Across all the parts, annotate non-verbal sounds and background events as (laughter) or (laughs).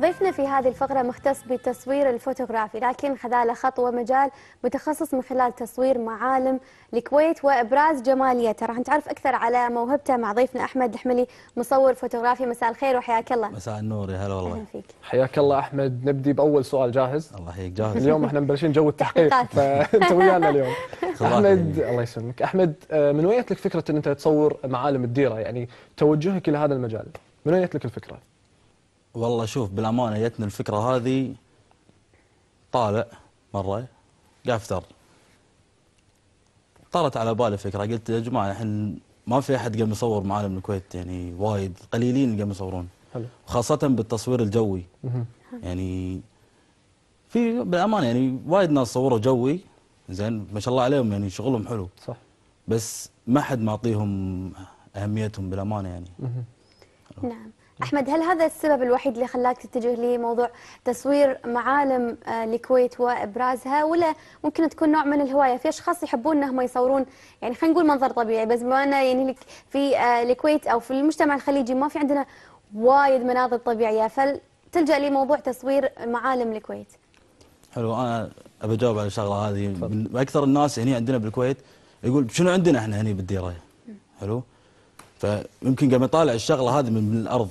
ضيفنا في هذه الفقرة مختص بالتصوير الفوتوغرافي لكن خذاله خطوة مجال متخصص من خلال تصوير معالم الكويت وإبراز جماليته راح نتعرف أكثر على موهبته مع ضيفنا أحمد الحملي مصور فوتوغرافي مساء الخير وحياك الله مساء النور يا هلا والله فيك حياك الله أحمد نبدي بأول سؤال جاهز الله يحييك جاهز اليوم احنا مبلشين جو التحقيق فأنت ويانا اليوم (laughs) أحمد الله يسلمك أحمد آه، من وين لك فكرة أن أنت تصور معالم الديرة يعني توجهك إلى هذا المجال من وين لك الفكرة؟ والله شوف بالأمانة جتني الفكرة هذه طالع مرة قافتر طارت على بالي فكرة قلت يا جماعة الحين ما في أحد قام يصور معانا من الكويت يعني وايد قليلين اللي قام يصورون حلو خاصة بالتصوير الجوي يعني في بالأمانة يعني وايد ناس صوروا جوي زين ما شاء الله عليهم يعني شغلهم حلو صح بس ما حد معطيهم أهميتهم بالأمانة يعني نعم احمد هل هذا السبب الوحيد اللي خلاك تتجه لموضوع تصوير معالم الكويت آه، وابرازها ولا ممكن تكون نوع من الهوايه في اشخاص يحبون انهم يصورون يعني خلينا نقول منظر طبيعي بس بما انه يعني في الكويت آه، او في المجتمع الخليجي ما في عندنا وايد مناظر طبيعيه فتلجا لموضوع تصوير معالم الكويت حلو انا ابى اجاوب على الشغله هذه اكثر الناس هنا عندنا بالكويت يقول شنو عندنا احنا هنا بالديره حلو فيمكن ما يطالع الشغله هذه من الارض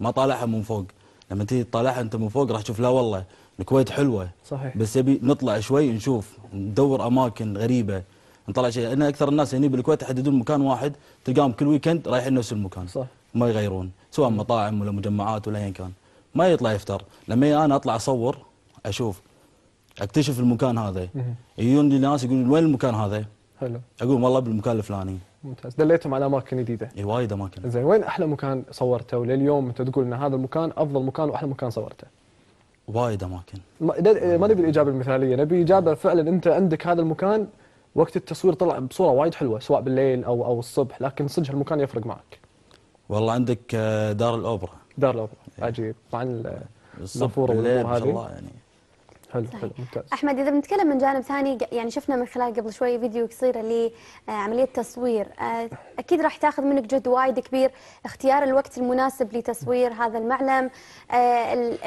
ما طالعها من فوق لما تيجي تطالعها انت من فوق راح تشوف لا والله الكويت حلوه صحيح بس يبي نطلع شوي نشوف ندور اماكن غريبه نطلع شيء انا اكثر الناس هني يعني بالكويت يحددون مكان واحد تلقاهم كل ويكند رايحين نفس المكان صح ما يغيرون سواء مطاعم ولا مجمعات ولا ايا كان ما يطلع يفتر لما انا اطلع اصور اشوف اكتشف المكان هذا يجون لي ناس يقولون وين المكان هذا؟ حلو اقول والله بالمكان الفلاني ممتاز دليتهم على اماكن جديده اي وايد اماكن زين وين احلى مكان صورته ولليوم انت تقول ان هذا المكان افضل مكان واحلى مكان صورته وايد اماكن ما, ما نبي الاجابه المثاليه نبي اجابه فعلا انت عندك هذا المكان وقت التصوير طلع بصوره وايد حلوه سواء بالليل او او الصبح لكن صدق المكان يفرق معك والله عندك آه، دار الاوبرا دار الاوبرا إيه. عجيب طبعا النافوره والامور هذه حلو صحيح. حلو ممتاز احمد اذا بنتكلم من جانب ثاني يعني شفنا من خلال قبل شوي فيديو قصير لعمليه آه، تصوير آه، اكيد راح تاخذ منك جهد وايد كبير اختيار الوقت المناسب لتصوير هذا المعلم آه،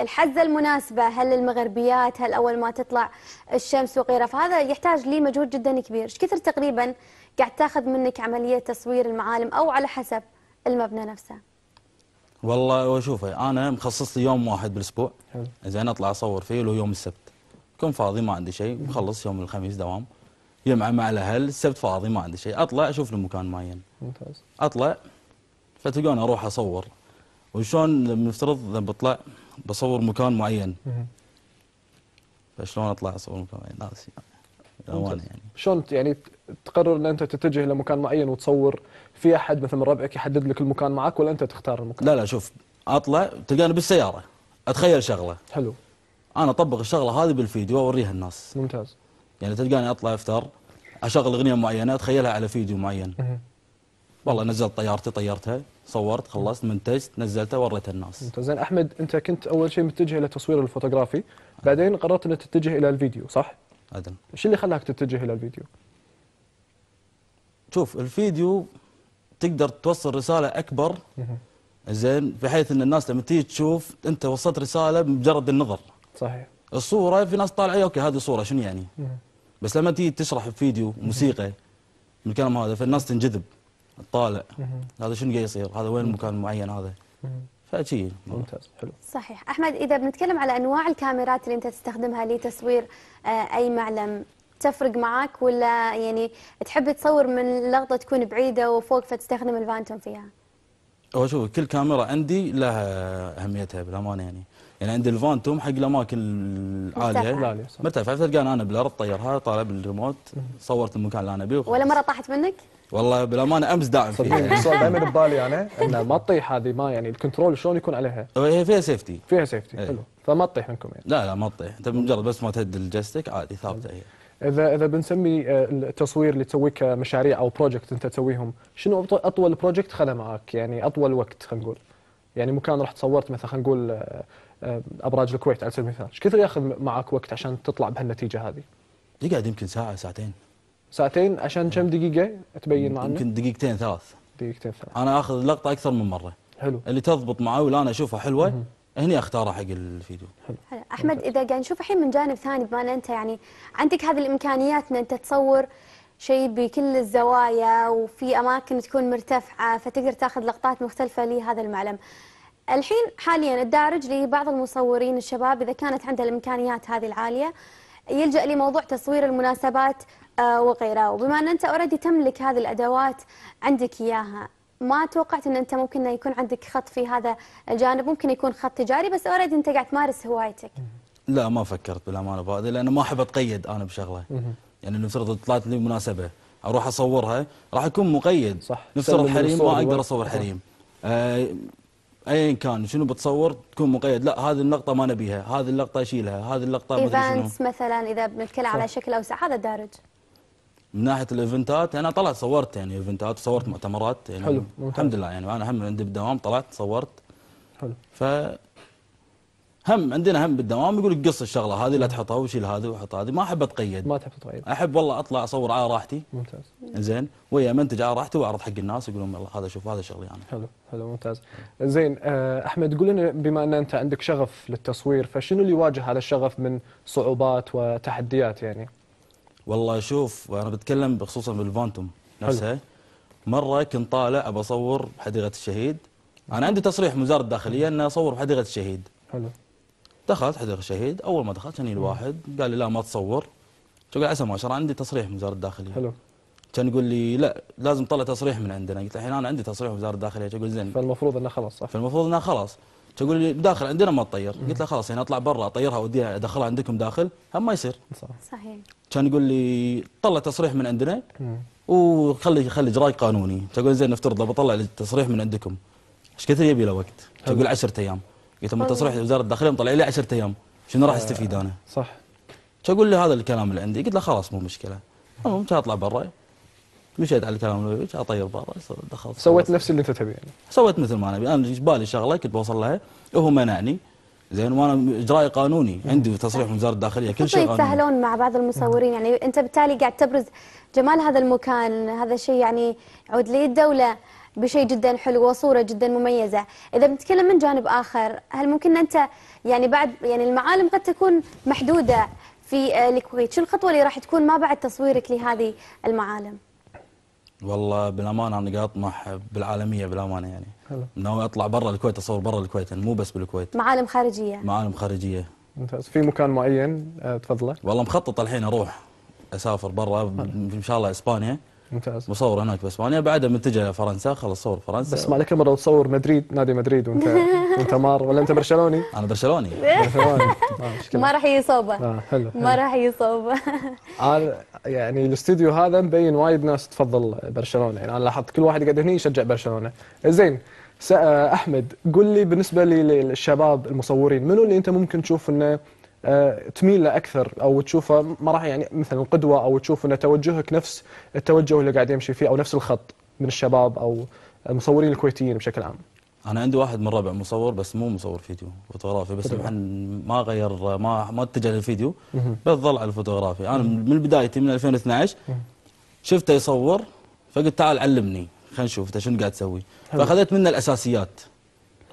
الحزه المناسبه هل المغربيات هل اول ما تطلع الشمس وغيرها فهذا يحتاج لي مجهود جدا كبير ايش كثر تقريبا قاعد تاخذ منك عمليه تصوير المعالم او على حسب المبنى نفسه والله شوفي انا مخصص لي يوم واحد بالاسبوع زين اطلع اصور فيه اللي هو يوم السبت كن فاضي ما عندي شيء مخلص يوم الخميس دوام يجمع مع الاهل السبت فاضي ما عندي شيء اطلع اشوف له مكان معين ممتاز اطلع فتلقوني اروح اصور وشلون نفترض لما بطلع بصور مكان معين فشلون اطلع اصور مكان معين ناسي يعني. يعني شلون يعني تقرر ان انت تتجه لمكان معين وتصور في احد مثل من ربعك يحدد لك المكان معك ولا انت تختار المكان؟ لا لا شوف اطلع تلقاني بالسياره اتخيل شغله حلو انا اطبق الشغله هذه بالفيديو واوريها الناس ممتاز يعني تلقاني اطلع افتر اشغل اغنيه معينه اتخيلها على فيديو معين والله نزلت طيارتي طيرتها صورت خلصت منتجت نزلتها وريتها الناس ممتاز زين احمد انت كنت اول شيء متجه الى التصوير الفوتوغرافي بعدين قررت انك تتجه الى الفيديو صح ادم ايش اللي خلاك تتجه الى الفيديو شوف الفيديو تقدر توصل رساله اكبر زين بحيث ان الناس لما تيجي تشوف انت وصلت رساله بمجرد النظر صحيح الصوره في ناس طالعه اوكي هذه صوره شنو يعني بس لما تيجي تشرح فيديو موسيقى من الكلام هذا فالناس تنجذب تطالع هذا شنو قاعد يصير هذا وين المكان المعين هذا فشيء يعني. ممتاز حلو صحيح احمد اذا بنتكلم على انواع الكاميرات اللي انت تستخدمها لتصوير آه، اي معلم تفرق معك ولا يعني تحب تصور من لقطه تكون بعيده وفوق فتستخدم الفانتوم فيها؟ هو شوف كل كاميرا عندي لها اهميتها بالامانه يعني يعني عند الفانتوم حق الاماكن العاليه العاليه مرتفع فتلقاني انا بالارض طيرها طالع بالريموت صورت المكان اللي انا بيه ولا مره طاحت منك؟ والله بالامانه امس داعم فيها صار دائما (laughs) ببالي انا انه ما تطيح هذه ما يعني الكنترول شلون يكون عليها؟ هي فيها سيفتي فيها سيفتي ايه. حلو فما تطيح منكم يعني لا لا ما تطيح انت مجرد بس ما تهد الجستك عادي ثابته هي اذا اذا بنسمي آه، التصوير اللي تسويه كمشاريع او بروجكت انت تسويهم شنو اطول بروجكت خذه معك يعني اطول وقت خلينا نقول يعني مكان رحت صورت مثلا خلينا نقول آه، ابراج الكويت على سبيل المثال ايش كثر ياخذ معك وقت عشان تطلع بهالنتيجه هذه يقعد يمكن ساعه ساعتين ساعتين عشان كم إيه. دقيقه تبين معنا يمكن دقيقتين ثلاث دقيقتين ثلاث انا اخذ اللقطه اكثر من مره حلو اللي تضبط معي ولا انا اشوفها حلوه -م. هني اختارها حق الفيديو حلو. حلو. احمد اذا قاعد نشوف الحين من جانب ثاني بما انت يعني عندك هذه الامكانيات ان انت تصور شيء بكل الزوايا وفي اماكن تكون مرتفعه فتقدر تاخذ لقطات مختلفه لهذا المعلم. الحين حاليا الدارج لبعض المصورين الشباب اذا كانت عنده الامكانيات هذه العاليه يلجا لموضوع تصوير المناسبات آه، وغيرها، وبما ان انت اوريدي تملك هذه الادوات عندك اياها، ما توقعت ان انت ممكن يكون عندك خط في هذا الجانب، ممكن يكون خط تجاري بس اوريدي انت قاعد تمارس هوايتك. لا ما فكرت بالامانه بهذه لانه ما احب اتقيد انا بشغله. يعني نفترض طلعت لي مناسبة أروح أصورها راح أكون مقيد صح نفترض حريم ما أقدر أصور حريم آه، ايا كان شنو بتصور تكون مقيد لا هذه اللقطه ما نبيها هذه اللقطه اشيلها هذه اللقطه ايفنتس مثلا اذا بنتكلم على شكل اوسع هذا دارج من ناحيه الايفنتات انا طلعت صورت يعني ايفنتات وصورت مؤتمرات يعني حلو الحمد لله يعني انا هم عندي بالدوام طلعت صورت حلو ف هم عندنا هم بالدوام يقول لك قص الشغله هذه لا تحطها وشيل هذه وحط هذه ما احب اتقيد ما تحب تتقيد احب والله اطلع اصور على راحتي ممتاز زين ويا منتج على راحتي واعرض حق الناس يقولون والله هذا شوف هذا شغلي انا حلو حلو ممتاز زين آه، احمد قول لنا بما ان انت عندك شغف للتصوير فشنو اللي يواجه هذا الشغف من صعوبات وتحديات يعني والله شوف انا بتكلم بخصوصا بالفانتوم نفسها حلو. مره كنت طالع ابى اصور بحديقه الشهيد انا عندي تصريح من وزاره الداخليه اني اصور بحديقه الشهيد حلو دخلت حديقه الشهيد اول ما دخلت جاني الواحد قال لي لا ما تصور قلت له عسى ما شاء الله عندي تصريح من وزاره الداخليه حلو كان يقول لي لا لازم تطلع تصريح من عندنا قلت له الحين انا عندي تصريح من وزاره الداخليه تقول زين فالمفروض انه خلاص صح فالمفروض انه خلاص تقول لي داخل عندنا ما تطير قلت له خلاص يعني اطلع برا اطيرها وديها ادخلها عندكم داخل هم ما يصير صحيح كان يقول لي طلع تصريح من عندنا وخلي خلي اجراء قانوني تقول زين نفترض لو بطلع تصريح من عندكم ايش كثر يبي له وقت تقول 10 ايام قلت لما تصريح وزاره الداخليه مطلع لي 10 ايام شنو راح آه، استفيد انا؟ صح اقول له هذا الكلام اللي عندي قلت له خلاص مو مشكله المهم اطلع برا مشيت على الكلام اللي اطير برا دخلت سويت نفس اللي انت تبيه يعني. سويت مثل ما انا ابي انا جبالي شغله كنت بوصل لها وهو منعني زين وانا اجرائي قانوني عندي تصريح من وزاره الداخليه كل شيء يتساهلون طيب، مع بعض المصورين يعني انت بالتالي قاعد تبرز جمال هذا المكان هذا الشيء يعني يعود للدوله بشيء جدا حلو وصوره جدا مميزه اذا بنتكلم من جانب اخر هل ممكن انت يعني بعد يعني المعالم قد تكون محدوده في الكويت آه، شو الخطوه اللي راح تكون ما بعد تصويرك لهذه المعالم والله بالامانه انا قاعد اطمح بالعالميه بالامانه يعني ناوي اطلع برا الكويت اصور برا الكويت يعني مو بس بالكويت معالم خارجيه معالم خارجيه ممتاز في مكان معين آه، تفضله والله مخطط الحين اروح اسافر برا ان شاء الله اسبانيا ممتاز مصور هناك باسبانيا بعدها متجه لفرنسا خلص صور فرنسا بس ما لك مره تصور مدريد نادي مدريد وانت (laughs) وانت مار ولا انت برشلوني؟ انا برشلوني (laughs) برشلوني آه، ما راح يصوبه آه حلو ما راح يصوبه (laughs) انا يعني الاستوديو هذا مبين وايد ناس تفضل برشلونه يعني انا لاحظت كل واحد قاعد هني يشجع برشلونه زين آه، احمد قل لي بالنسبه للشباب المصورين منو اللي انت ممكن تشوف انه آه، تميل له اكثر او تشوفه ما راح يعني مثلا قدوه او تشوف ان توجهك نفس التوجه اللي قاعد يمشي فيه او نفس الخط من الشباب او المصورين الكويتيين بشكل عام. انا عندي واحد من ربع مصور بس مو مصور فيديو فوتوغرافي بس ما غير ما ما اتجه للفيديو بس ظل على الفوتوغرافي انا من بدايتي من 2012 شفته يصور فقلت تعال علمني خلينا نشوف انت شنو قاعد تسوي فاخذت منه الاساسيات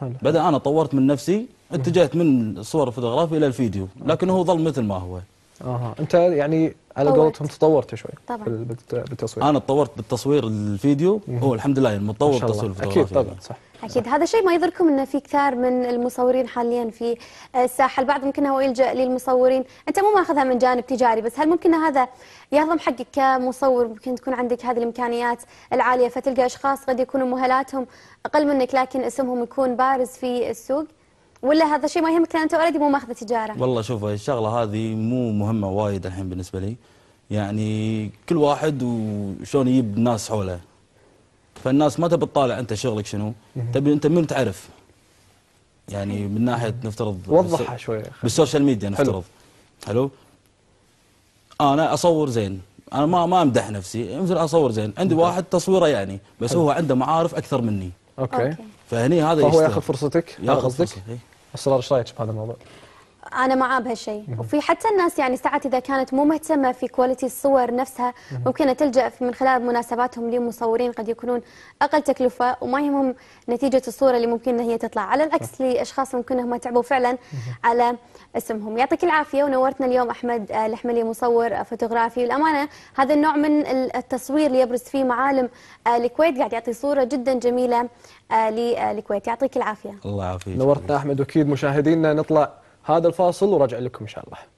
بعدين أنا طورت من نفسي اتجهت من الصور الفوتوغرافي إلى الفيديو لكن هو ظل مثل ما هو اها انت يعني على قولتهم تطورت شوي طبعا بالتصوير انا تطورت بالتصوير الفيديو هو الحمد لله المتطور يعني تصوير الفوتوغرافي اكيد طبعا صح اكيد هذا الشيء ما يضركم انه في كثار من المصورين حاليا في الساحه البعض ممكن هو يلجا للمصورين انت مو ماخذها من جانب تجاري بس هل ممكن هذا يهضم حقك كمصور ممكن تكون عندك هذه الامكانيات العاليه فتلقى اشخاص قد يكونوا مهلاتهم اقل منك لكن اسمهم يكون بارز في السوق ولا هذا الشيء ما يهمك لان انت اوريدي مو ماخذه تجاره والله شوف الشغله هذه مو مهمه وايد الحين بالنسبه لي يعني كل واحد وشلون يجيب الناس حوله فالناس ما تبي تطالع انت شغلك شنو تبي انت من تعرف يعني من ناحيه نفترض وضحها شوي بالسوشيال ميديا نفترض حلو, حلو؟ انا اصور زين انا ما ما امدح نفسي مثل اصور زين عندي مكي. واحد تصويره يعني بس حلو. هو عنده معارف اكثر مني اوكي فهني هذا فهو ياخذ فرصتك ياخذ قصدك اسرار ايش رايك بهذا الموضوع؟ انا معاه بهالشيء وفي حتى الناس يعني ساعات اذا كانت مو مهتمه في كواليتي الصور نفسها ممكن تلجا من خلال مناسباتهم لمصورين قد يكونون اقل تكلفه وما يهمهم نتيجه الصوره اللي ممكن ان هي تطلع على العكس لاشخاص ممكن هم تعبوا فعلا على اسمهم يعطيك العافيه ونورتنا اليوم احمد آه، الحملي مصور آه، فوتوغرافي والامانه هذا النوع من التصوير اللي يبرز فيه معالم آه، الكويت قاعد يعطي صوره جدا جميله للكويت يعطيك العافيه الله يعافيك نورتنا احمد واكيد مشاهدينا نطلع هذا الفاصل ورجع لكم إن شاء الله